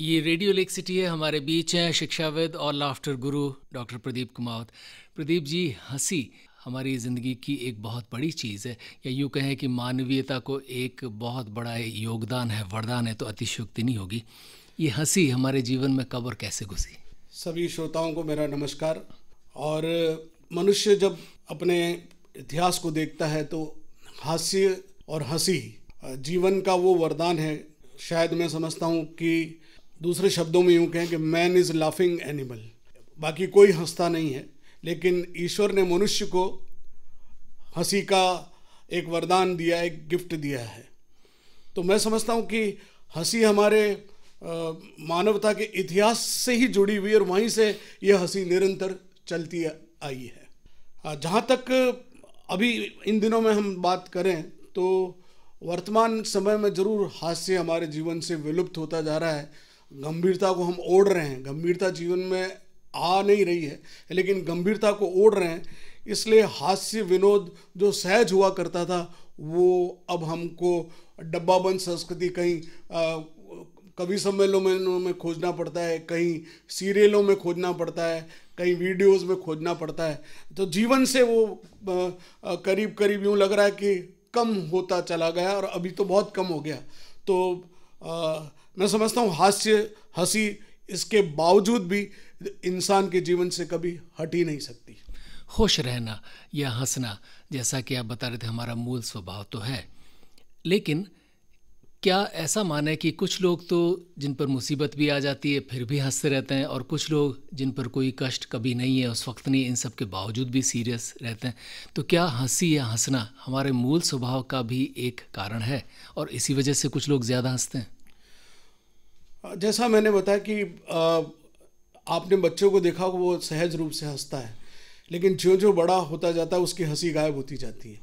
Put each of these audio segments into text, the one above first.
ये radio lake city है हमारे बीच हैं शिक्षाविद और लाफ्टर गुरु डॉक्टर प्रदीप कुमावत प्रदीप जी हंसी हमारी ज़िंदगी की एक बहुत बड़ी चीज़ है या यूँ कहें कि मानवीयता को एक बहुत बड़ा योगदान है वरदान है तो अतिशयोक्ति नहीं होगी ये हंसी हमारे जीवन में कब और कैसे घुसी सभी श्रोताओं को मेरा नमस्कार और मनुष्य जब अपने इतिहास को देखता है तो हास्य और हंसी जीवन का वो वरदान है शायद मैं समझता हूँ कि दूसरे शब्दों में यूँ कहें कि मैन इज़ लाफिंग एनिमल बाकी कोई हंसता नहीं है लेकिन ईश्वर ने मनुष्य को हंसी का एक वरदान दिया एक गिफ्ट दिया है तो मैं समझता हूँ कि हंसी हमारे मानवता के इतिहास से ही जुड़ी हुई और वहीं से यह हंसी निरंतर चलती आई है जहाँ तक अभी इन दिनों में हम बात करें तो वर्तमान समय में ज़रूर हास्य हमारे जीवन से विलुप्त होता जा रहा है गंभीरता को हम ओढ़ रहे हैं गंभीरता जीवन में आ नहीं रही है लेकिन गंभीरता को ओढ़ रहे हैं इसलिए हास्य विनोद जो सहज हुआ करता था वो अब हमको डब्बाबंद संस्कृति कहीं कवि सम्मेलनों में खोजना पड़ता है कहीं सीरियलों में खोजना पड़ता है कहीं वीडियोस में खोजना पड़ता है तो जीवन से वो आ, करीब करीब यूँ लग रहा है कि कम होता चला गया और अभी तो बहुत कम हो गया तो आ, मैं समझता हूँ हास्य हंसी इसके बावजूद भी इंसान के जीवन से कभी हट ही नहीं सकती खुश रहना या हंसना जैसा कि आप बता रहे थे हमारा मूल स्वभाव तो है लेकिन क्या ऐसा माना है कि कुछ लोग तो जिन पर मुसीबत भी आ जाती है फिर भी हंसते रहते हैं और कुछ लोग जिन पर कोई कष्ट कभी नहीं है उस वक्त नहीं इन सब के बावजूद भी सीरियस रहते हैं तो क्या हंसी या हंसना हमारे मूल स्वभाव का भी एक कारण है और इसी वजह से कुछ लोग ज़्यादा हंसते हैं जैसा मैंने बताया कि आपने बच्चों को देखा वो सहज रूप से हंसता है लेकिन जो जो बड़ा होता जाता है उसकी हंसी गायब होती जाती है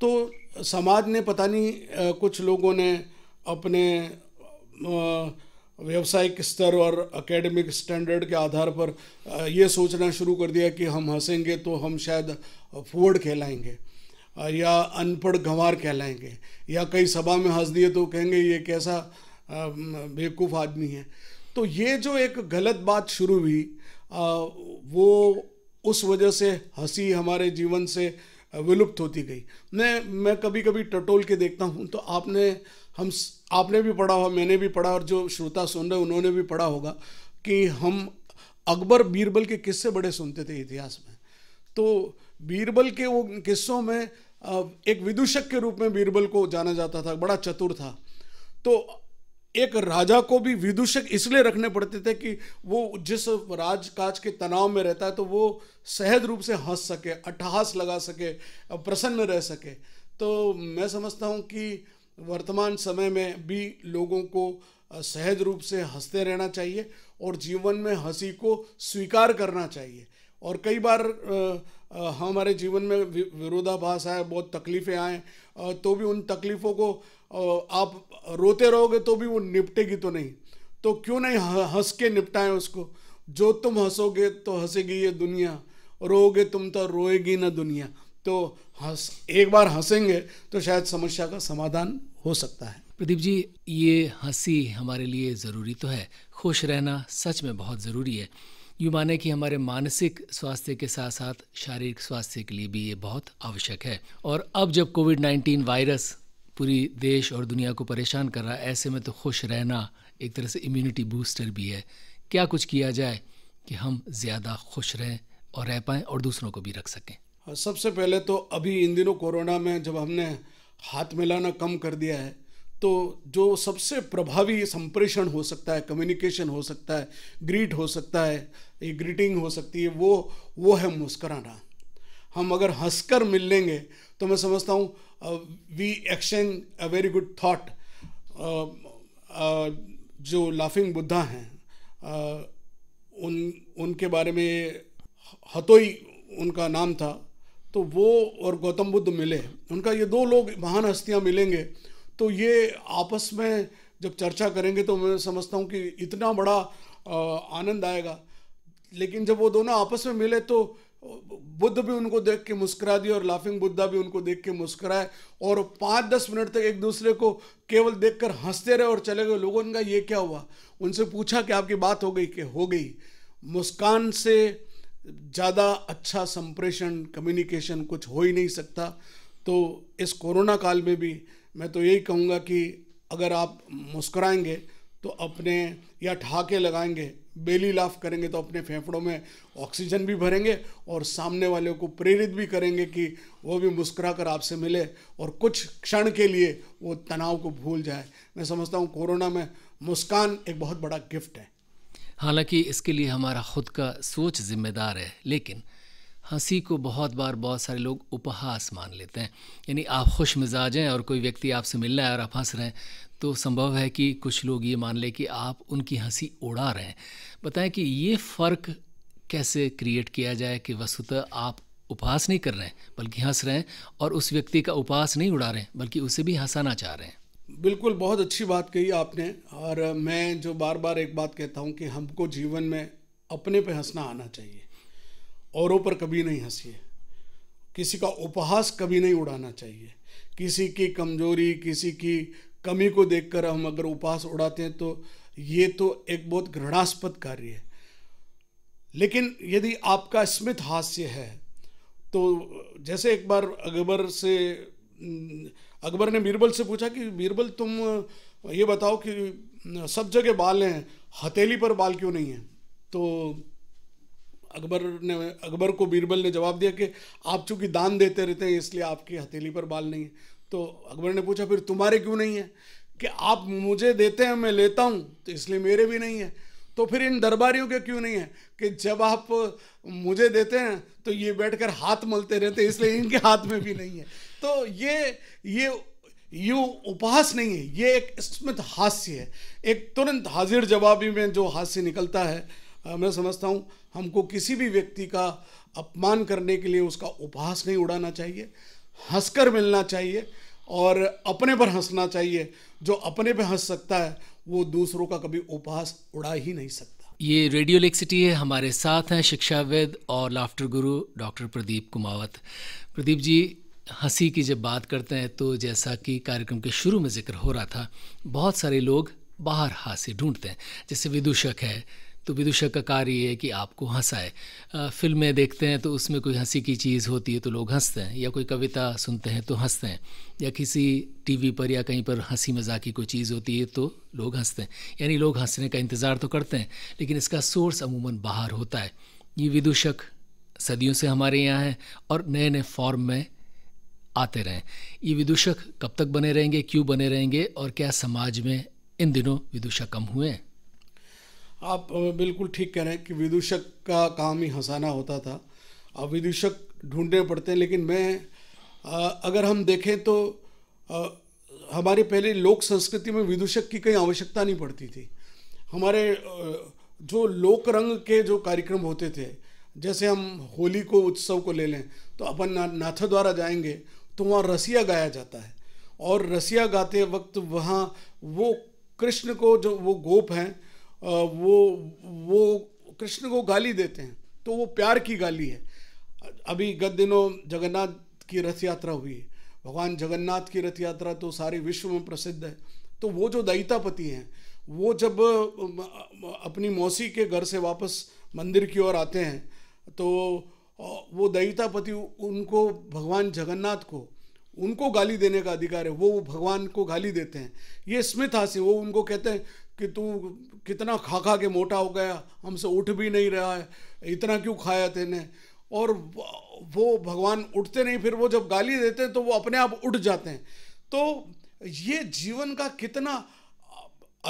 तो समाज ने पता नहीं कुछ लोगों ने अपने व्यवसायिक स्तर और एकेडमिक स्टैंडर्ड के आधार पर ये सोचना शुरू कर दिया कि हम हंसेंगे तो हम शायद फूड कहलाएंगे या अनपढ़ गंवार कहलाएंगे या कई सभा में हंस दिए तो कहेंगे ये कैसा बेवकूफ़ आदमी है तो ये जो एक गलत बात शुरू हुई वो उस वजह से हंसी हमारे जीवन से विलुप्त होती गई मैं मैं कभी कभी टटोल के देखता हूँ तो आपने हम आपने भी पढ़ा हो मैंने भी पढ़ा और जो श्रोता सुन रहे उन्होंने भी पढ़ा होगा कि हम अकबर बीरबल के किस्से बड़े सुनते थे इतिहास में तो बीरबल के वो किस्सों में एक विदूषक के रूप में बीरबल को जाना जाता था बड़ा चतुर था तो एक राजा को भी विदूषक इसलिए रखने पड़ते थे कि वो जिस राजकाज के तनाव में रहता है तो वो सहज रूप से हंस सके अट्ठहास लगा सके प्रसन्न रह सके तो मैं समझता हूँ कि वर्तमान समय में भी लोगों को सहज रूप से हंसते रहना चाहिए और जीवन में हंसी को स्वीकार करना चाहिए और कई बार हमारे जीवन में विरोधाभास आए बहुत तकलीफ़ें आए तो भी उन तकलीफ़ों को आप रोते रहोगे तो भी वो निपटेगी तो नहीं तो क्यों नहीं हंस के निपटाएं उसको जो तुम हंसोगे तो हंसेगी ये दुनिया रोगे तुम तो रोएगी ना दुनिया तो हंस एक बार हंसेंगे तो शायद समस्या का समाधान हो सकता है प्रदीप जी ये हंसी हमारे लिए ज़रूरी तो है खुश रहना सच में बहुत ज़रूरी है यूँ माने कि हमारे मानसिक स्वास्थ्य के साथ साथ शारीरिक स्वास्थ्य के लिए भी ये बहुत आवश्यक है और अब जब कोविड नाइन्टीन वायरस पूरी देश और दुनिया को परेशान कर रहा है ऐसे में तो खुश रहना एक तरह से इम्यूनिटी बूस्टर भी है क्या कुछ किया जाए कि हम ज़्यादा खुश रहें और रह पाएँ और दूसरों को भी रख सकें हाँ, सबसे पहले तो अभी इन दिनों कोरोना में जब हमने हाथ मिलाना कम कर दिया है तो जो सबसे प्रभावी संप्रेषण हो सकता है कम्युनिकेशन हो सकता है ग्रीट हो सकता है ये ग्रीटिंग हो सकती है वो वो है मुस्कराना हम अगर हंसकर मिल लेंगे तो मैं समझता हूँ we exchange a very good thought जो लाफिंग बुद्धा हैं उन उनके बारे में हतोई उनका नाम था तो वो और गौतम बुद्ध मिले उनका ये दो लोग महान हस्तियाँ मिलेंगे तो ये आपस में जब चर्चा करेंगे तो मैं समझता हूँ कि इतना बड़ा आनंद आएगा लेकिन जब वो दोनों आपस में मिले तो बुद्ध भी उनको देख के मुस्कुरा दिए और लाफिंग बुद्धा भी उनको देख के मुस्कुराए और पाँच दस मिनट तक एक दूसरे को केवल देख कर हंसते रहे और चले गए लोगों ने कहा ये क्या हुआ उनसे पूछा कि आपकी बात हो गई कि हो गई मुस्कान से ज़्यादा अच्छा संप्रेषण कम्युनिकेशन कुछ हो ही नहीं सकता तो इस कोरोना काल में भी मैं तो यही कहूँगा कि अगर आप मुस्कराएंगे तो अपने या ठहाके लगाएंगे बेली लाफ करेंगे तो अपने फेफड़ों में ऑक्सीजन भी भरेंगे और सामने वाले को प्रेरित भी करेंगे कि वो भी मुस्करा कर आपसे मिले और कुछ क्षण के लिए वो तनाव को भूल जाए मैं समझता हूँ कोरोना में मुस्कान एक बहुत बड़ा गिफ्ट है हालांकि इसके लिए हमारा खुद का सोच जिम्मेदार है लेकिन हंसी को बहुत बार बहुत सारे लोग उपहास मान लेते हैं यानी आप खुश मिजाज हैं और कोई व्यक्ति आपसे मिल रहा है और आप हंस रहे हैं तो संभव है कि कुछ लोग ये मान लें कि आप उनकी हंसी उड़ा रहे हैं बताएं कि ये फ़र्क कैसे क्रिएट किया जाए कि वस्तुतः आप उपहास नहीं कर रहे हैं बल्कि हंस रहे हैं और उस व्यक्ति का उपहास नहीं उड़ा रहे हैं बल्कि उसे भी हंसाना चाह रहे हैं बिल्कुल बहुत अच्छी बात कही आपने और मैं जो बार बार एक बात कहता हूँ कि हमको जीवन में अपने पे हंसना आना चाहिए औरों पर कभी नहीं है किसी का उपहास कभी नहीं उड़ाना चाहिए किसी की कमजोरी किसी की कमी को देखकर हम अगर उपहास उड़ाते हैं तो ये तो एक बहुत घृणास्पद कार्य है लेकिन यदि आपका स्मित हास्य है तो जैसे एक बार अकबर से अकबर ने बीरबल से पूछा कि बीरबल तुम ये बताओ कि सब जगह बाल हैं हथेली पर बाल क्यों नहीं है तो अकबर ने अकबर को बीरबल ने जवाब दिया कि आप चूंकि दान देते रहते हैं इसलिए आपकी हथेली पर बाल नहीं है तो अकबर ने पूछा फिर तुम्हारे क्यों नहीं है कि आप मुझे देते हैं मैं लेता हूँ तो इसलिए मेरे भी नहीं है तो फिर इन दरबारियों के क्यों नहीं है कि जब आप मुझे देते हैं तो ये बैठकर हाथ मलते रहते हैं इसलिए इनके हाथ में भी नहीं है तो ये ये यूँ उपहास नहीं है ये एक स्मित हास्य है एक तुरंत हाजिर जवाबी में जो हास्य निकलता है हाँ, मैं समझता हूँ हमको किसी भी व्यक्ति का अपमान करने के लिए उसका उपहास नहीं उड़ाना चाहिए हंसकर मिलना चाहिए और अपने पर हंसना चाहिए जो अपने पर हंस सकता है वो दूसरों का कभी उपहास उड़ा ही नहीं सकता ये रेडियो लेक सिटी है हमारे साथ हैं शिक्षाविद और लाफ्टर गुरु डॉक्टर प्रदीप कुमावत प्रदीप जी हंसी की जब बात करते हैं तो जैसा कि कार्यक्रम के शुरू में जिक्र हो रहा था बहुत सारे लोग बाहर हासे ढूंढते हैं जैसे विदूषक है तो विदुषक का कार्य ये है कि आपको हंसाए फिल्में देखते हैं तो उसमें कोई हंसी की चीज़ होती है तो लोग हंसते हैं या कोई कविता सुनते हैं तो हंसते हैं या किसी टीवी पर या कहीं पर हंसी मजाक की कोई चीज़ होती है तो लोग हंसते हैं यानी लोग हंसने का इंतज़ार तो करते हैं लेकिन इसका सोर्स अमूमन बाहर होता है ये विदुषक सदियों से हमारे यहाँ है और नए नए फॉर्म में आते रहें ये विदूषक कब तक बने रहेंगे क्यों बने रहेंगे और क्या समाज में इन दिनों विदूषक कम हुए हैं आप बिल्कुल ठीक कह रहे हैं कि विदूषक का काम ही हंसाना होता था अब विदूषक ढूंढने पड़ते हैं लेकिन मैं अगर हम देखें तो हमारे पहले लोक संस्कृति में विदूषक की कहीं आवश्यकता नहीं पड़ती थी हमारे जो लोक रंग के जो कार्यक्रम होते थे जैसे हम होली को उत्सव को ले लें तो अपन ना, नाथ द्वारा जाएंगे तो वहाँ रसिया गाया जाता है और रसिया गाते वक्त वहाँ वो कृष्ण को जो वो गोप हैं वो वो कृष्ण को गाली देते हैं तो वो प्यार की गाली है अभी गत दिनों जगन्नाथ की रथ यात्रा हुई है भगवान जगन्नाथ की रथ यात्रा तो सारे विश्व में प्रसिद्ध है तो वो जो दयितापति हैं वो जब अपनी मौसी के घर से वापस मंदिर की ओर आते हैं तो वो दयितापति उनको भगवान जगन्नाथ को उनको गाली देने का अधिकार है वो भगवान को गाली देते हैं ये स्मित हास्य वो उनको कहते हैं कि तू कितना खा खा के मोटा हो गया हमसे उठ भी नहीं रहा है इतना क्यों खाया तेने और वो भगवान उठते नहीं फिर वो जब गाली देते हैं तो वो अपने आप उठ जाते हैं तो ये जीवन का कितना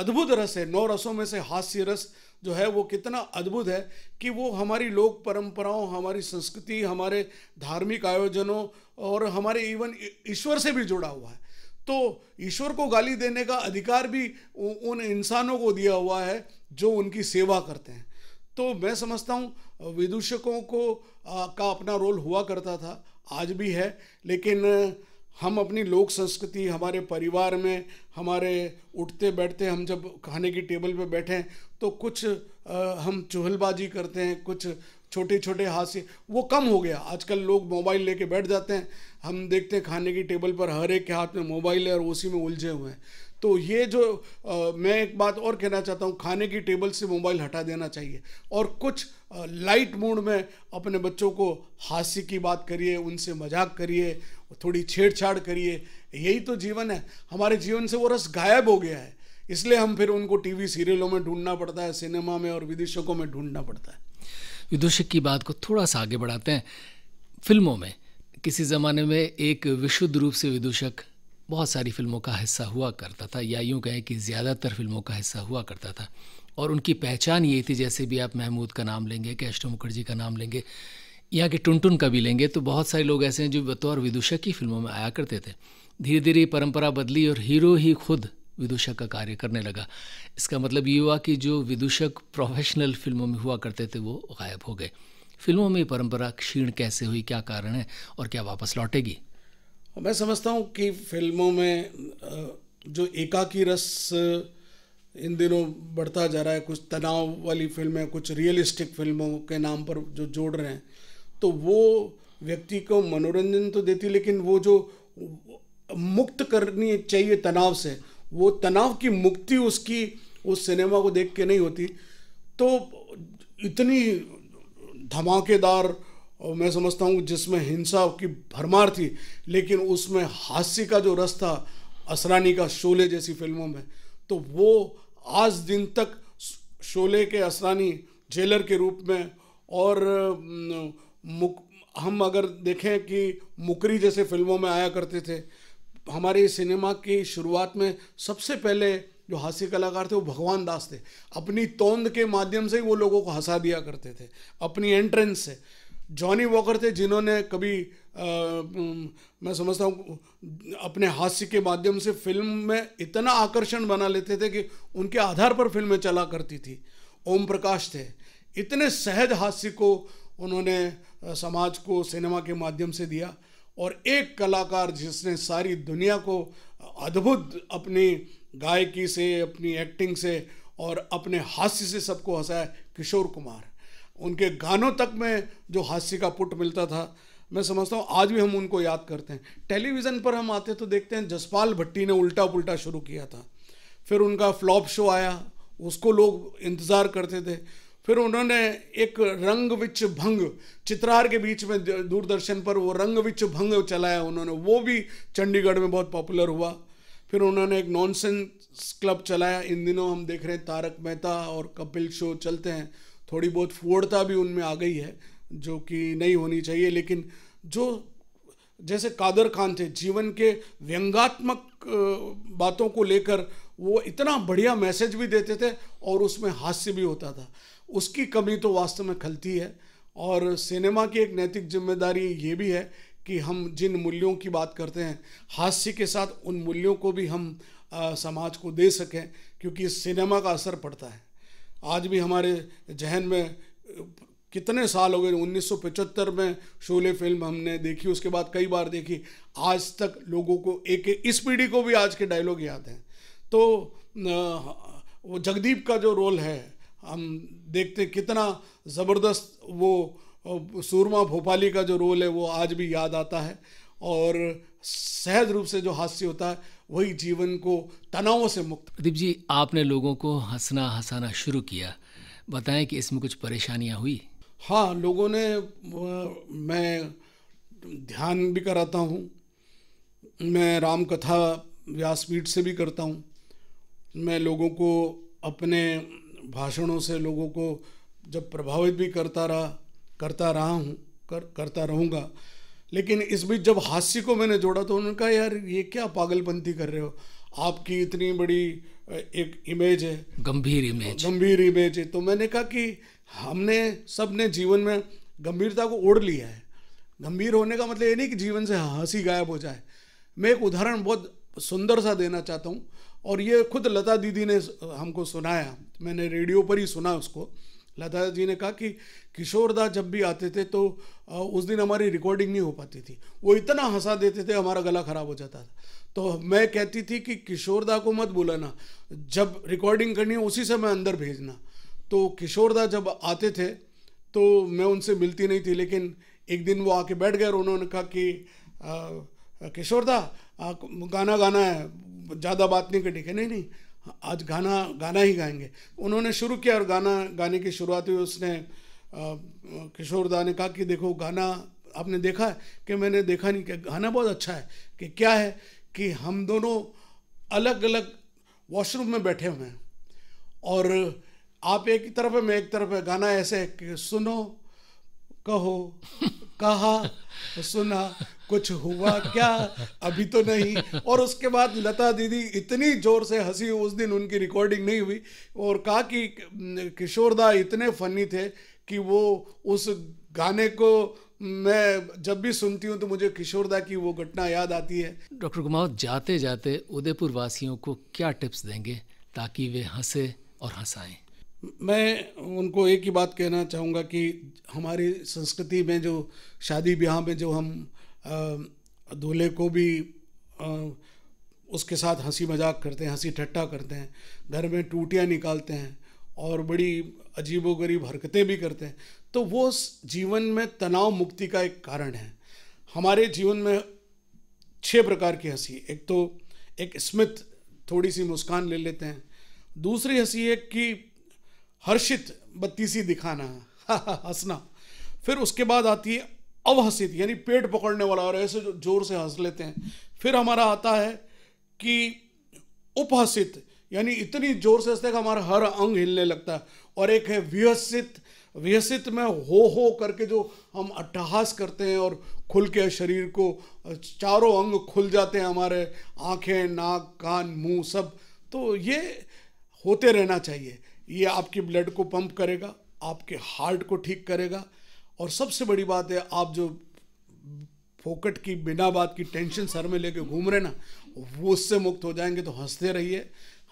अद्भुत रस है नौ रसों में से हास्य रस जो है वो कितना अद्भुत है कि वो हमारी लोक परंपराओं हमारी संस्कृति हमारे धार्मिक आयोजनों और हमारे इवन ईश्वर से भी जुड़ा हुआ है तो ईश्वर को गाली देने का अधिकार भी उन इंसानों को दिया हुआ है जो उनकी सेवा करते हैं तो मैं समझता हूँ विदूषकों को आ, का अपना रोल हुआ करता था आज भी है लेकिन हम अपनी लोक संस्कृति हमारे परिवार में हमारे उठते बैठते हम जब खाने की टेबल पे हैं तो कुछ आ, हम चूहलबाजी करते हैं कुछ छोटे छोटे हादसे वो कम हो गया आजकल लोग मोबाइल लेके बैठ जाते हैं हम देखते हैं खाने की टेबल पर हर एक के हाथ में मोबाइल है और उसी में उलझे हुए हैं तो ये जो आ, मैं एक बात और कहना चाहता हूँ खाने की टेबल से मोबाइल हटा देना चाहिए और कुछ आ, लाइट मूड में अपने बच्चों को हास्य की बात करिए उनसे मजाक करिए थोड़ी छेड़छाड़ करिए यही तो जीवन है हमारे जीवन से वो रस गायब हो गया है इसलिए हम फिर उनको टीवी सीरियलों में ढूंढना पड़ता है सिनेमा में और विदेशों में ढूंढना पड़ता है विदूषक की बात को थोड़ा सा आगे बढ़ाते हैं फिल्मों में किसी ज़माने में एक विशुद्ध रूप से विदूषक बहुत सारी फिल्मों का हिस्सा हुआ करता था या यूँ कहें कि ज़्यादातर फिल्मों का हिस्सा हुआ करता था और उनकी पहचान ये थी जैसे भी आप महमूद का नाम लेंगे कैष्टो मुखर्जी का नाम लेंगे यहाँ के टुनटुन का भी लेंगे तो बहुत सारे लोग ऐसे हैं जो बतौर विदूषक की फिल्मों में आया करते थे धीरे धीरे परंपरा बदली और हीरो ही खुद विदूषक का कार्य करने लगा इसका मतलब ये हुआ कि जो विदूषक प्रोफेशनल फिल्मों में हुआ करते थे वो गायब हो गए फिल्मों में परंपरा क्षीण कैसे हुई क्या कारण है और क्या वापस लौटेगी मैं समझता हूँ कि फिल्मों में जो एकाकी रस इन दिनों बढ़ता जा रहा है कुछ तनाव वाली फिल्में कुछ रियलिस्टिक फिल्मों के नाम पर जो जोड़ रहे हैं तो वो व्यक्ति को मनोरंजन तो देती लेकिन वो जो मुक्त करनी चाहिए तनाव से वो तनाव की मुक्ति उसकी उस सिनेमा को देख के नहीं होती तो इतनी धमाकेदार मैं समझता हूँ जिसमें हिंसा की भरमार थी लेकिन उसमें हास्य का जो रस था असरानी का शोले जैसी फिल्मों में तो वो आज दिन तक शोले के असरानी जेलर के रूप में और मुक हम अगर देखें कि मुकरी जैसे फिल्मों में आया करते थे हमारे सिनेमा की शुरुआत में सबसे पहले जो हास्य कलाकार थे वो भगवान दास थे अपनी तोंद के माध्यम से ही वो लोगों को हंसा दिया करते थे अपनी एंट्रेंस से जॉनी वॉकर थे जिन्होंने कभी आ, मैं समझता हूँ अपने हास्य के माध्यम से फिल्म में इतना आकर्षण बना लेते थे कि उनके आधार पर फिल्में चला करती थी ओम प्रकाश थे इतने सहज हास्य को उन्होंने समाज को सिनेमा के माध्यम से दिया और एक कलाकार जिसने सारी दुनिया को अद्भुत अपनी गायकी से अपनी एक्टिंग से और अपने हास्य से सबको हंसाया किशोर कुमार उनके गानों तक में जो हास्य का पुट मिलता था मैं समझता हूँ आज भी हम उनको याद करते हैं टेलीविज़न पर हम आते तो देखते हैं जसपाल भट्टी ने उल्टा पुल्टा शुरू किया था फिर उनका फ्लॉप शो आया उसको लोग इंतज़ार करते थे फिर उन्होंने एक रंग विच भंग चित्रहार के बीच में दूरदर्शन पर वो रंग विच भंग चलाया उन्होंने वो भी चंडीगढ़ में बहुत पॉपुलर हुआ फिर उन्होंने एक नॉनसेंस क्लब चलाया इन दिनों हम देख रहे हैं तारक मेहता और कपिल शो चलते हैं थोड़ी बहुत फोड़ता भी उनमें आ गई है जो कि नहीं होनी चाहिए लेकिन जो जैसे कादर खान थे जीवन के व्यंगात्मक बातों को लेकर वो इतना बढ़िया मैसेज भी देते थे और उसमें हास्य भी होता था उसकी कमी तो वास्तव में खलती है और सिनेमा की एक नैतिक जिम्मेदारी ये भी है कि हम जिन मूल्यों की बात करते हैं हास्य के साथ उन मूल्यों को भी हम आ, समाज को दे सकें क्योंकि सिनेमा का असर पड़ता है आज भी हमारे जहन में कितने साल हो गए 1975 में शोले फिल्म हमने देखी उसके बाद कई बार देखी आज तक लोगों को एक इस पीढ़ी को भी आज के डायलॉग याद हैं तो वो जगदीप का जो रोल है हम देखते कितना ज़बरदस्त वो सूरमा भोपाली का जो रोल है वो आज भी याद आता है और सहज रूप से जो हास्य होता है वही जीवन को तनावों से मुक्त प्रदीप जी आपने लोगों को हंसना हंसाना शुरू किया बताएं कि इसमें कुछ परेशानियां हुई हाँ लोगों ने मैं ध्यान भी कराता हूँ मैं राम कथा व्यासपीठ से भी करता हूँ मैं लोगों को अपने भाषणों से लोगों को जब प्रभावित भी करता रहा करता रहा हूँ कर करता रहूँगा लेकिन इस बीच जब हास्य को मैंने जोड़ा तो उन्होंने कहा यार ये क्या पागलपंती कर रहे हो आपकी इतनी बड़ी एक इमेज है गंभीर इमेज गंभीर इमेज है तो मैंने कहा कि हमने सब ने जीवन में गंभीरता को ओढ़ लिया है गंभीर होने का मतलब ये नहीं कि जीवन से हंसी गायब हो जाए मैं एक उदाहरण बहुत सुंदर सा देना चाहता हूँ और ये खुद लता दीदी ने हमको सुनाया मैंने रेडियो पर ही सुना उसको लता जी ने कहा कि किशोरदा जब भी आते थे तो उस दिन हमारी रिकॉर्डिंग नहीं हो पाती थी वो इतना हंसा देते थे हमारा गला ख़राब हो जाता था तो मैं कहती थी कि किशोरदा को मत बुलाना जब रिकॉर्डिंग करनी है उसी से मैं अंदर भेजना तो किशोरदा जब आते थे तो मैं उनसे मिलती नहीं थी लेकिन एक दिन वो आके बैठ गए और उन्होंने कहा कि किशोरदा गाना गाना है ज़्यादा बात नहीं करनी नहीं नहीं आज गाना गाना ही गाएंगे उन्होंने शुरू किया और गाना गाने की शुरुआत हुई उसने किशोरदा ने कहा कि देखो गाना आपने देखा है कि मैंने देखा नहीं क्या गाना बहुत अच्छा है कि क्या है कि हम दोनों अलग अलग वॉशरूम में बैठे हुए हैं और आप एक ही तरफ है मैं एक तरफ है गाना ऐसे है कि सुनो कहो कहा सुना कुछ हुआ क्या अभी तो नहीं और उसके बाद लता दीदी इतनी जोर से हंसी उस दिन उनकी रिकॉर्डिंग नहीं हुई और कहा कि किशोरदा इतने फनी थे कि वो उस गाने को मैं जब भी सुनती हूँ तो मुझे किशोरदा की वो घटना याद आती है डॉक्टर कुमार जाते जाते उदयपुर वासियों को क्या टिप्स देंगे ताकि वे हंसे और हंसाए मैं उनको एक ही बात कहना चाहूँगा कि हमारी संस्कृति में जो शादी ब्याह में जो हम दूल्हे को भी उसके साथ हंसी मजाक करते हैं हंसी ठट्टा करते हैं घर में टूटियाँ निकालते हैं और बड़ी अजीबोगरीब हरकतें भी करते हैं तो वो जीवन में तनाव मुक्ति का एक कारण है हमारे जीवन में छः प्रकार की हंसी एक तो एक स्मित थोड़ी सी मुस्कान ले लेते हैं दूसरी हंसी है कि हर्षित बत्तीसी दिखाना हंसना फिर उसके बाद आती है अवहसित यानी पेट पकड़ने वाला और ऐसे जो जोर से हंस लेते हैं फिर हमारा आता है कि उपहसित यानी इतनी जोर से हंसते कि हमारा हर अंग हिलने लगता है और एक है विहसित विहसित में हो हो करके जो हम अट्टहास करते हैं और खुल के शरीर को चारों अंग खुल जाते हैं हमारे आँखें नाक कान मुंह सब तो ये होते रहना चाहिए ये आपकी ब्लड को पंप करेगा आपके हार्ट को ठीक करेगा और सबसे बड़ी बात है आप जो फोकट की बिना बात की टेंशन सर में लेके घूम रहे ना वो उससे मुक्त हो जाएंगे तो हंसते रहिए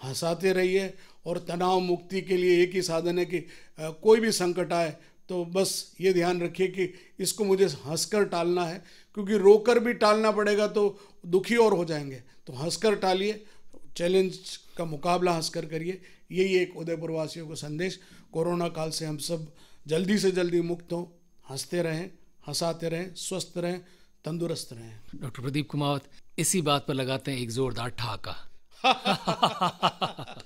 हंसाते रहिए और तनाव मुक्ति के लिए एक ही साधन है कि कोई भी संकट आए तो बस ये ध्यान रखिए कि इसको मुझे हंसकर टालना है क्योंकि रोकर भी टालना पड़ेगा तो दुखी और हो जाएंगे तो हंसकर टालिए चैलेंज का मुकाबला हंसकर करिए यही एक उदयपुरवासियों का संदेश कोरोना काल से हम सब जल्दी से जल्दी मुक्त हों हंसते रहें हंसाते रहें स्वस्थ रहें तंदुरुस्त रहें डॉक्टर प्रदीप कुमावत इसी बात पर लगाते हैं एक जोरदार ठाका